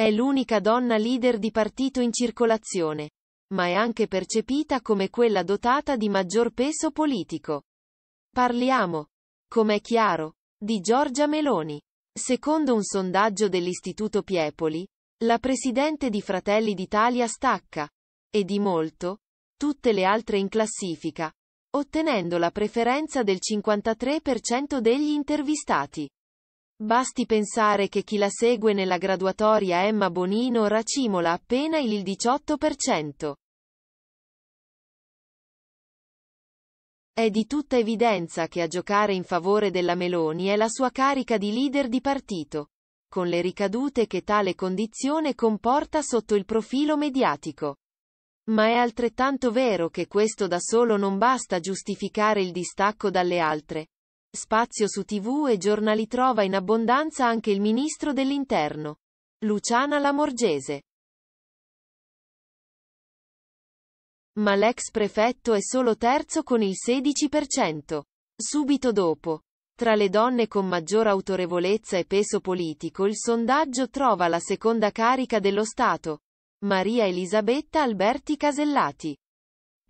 È l'unica donna leader di partito in circolazione, ma è anche percepita come quella dotata di maggior peso politico. Parliamo, com'è chiaro, di Giorgia Meloni. Secondo un sondaggio dell'Istituto Piepoli, la presidente di Fratelli d'Italia stacca, e di molto, tutte le altre in classifica, ottenendo la preferenza del 53% degli intervistati. Basti pensare che chi la segue nella graduatoria Emma Bonino racimola appena il 18%. È di tutta evidenza che a giocare in favore della Meloni è la sua carica di leader di partito, con le ricadute che tale condizione comporta sotto il profilo mediatico. Ma è altrettanto vero che questo da solo non basta a giustificare il distacco dalle altre, Spazio su tv e giornali trova in abbondanza anche il ministro dell'interno. Luciana Lamorgese. Ma l'ex prefetto è solo terzo con il 16%. Subito dopo. Tra le donne con maggior autorevolezza e peso politico il sondaggio trova la seconda carica dello Stato. Maria Elisabetta Alberti Casellati.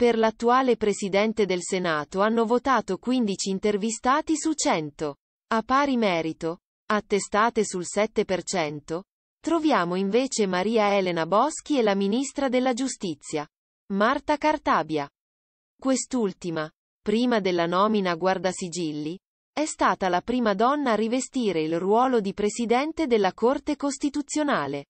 Per l'attuale presidente del Senato hanno votato 15 intervistati su 100. A pari merito, attestate sul 7%, troviamo invece Maria Elena Boschi e la ministra della Giustizia, Marta Cartabia. Quest'ultima, prima della nomina guardasigilli, è stata la prima donna a rivestire il ruolo di presidente della Corte Costituzionale.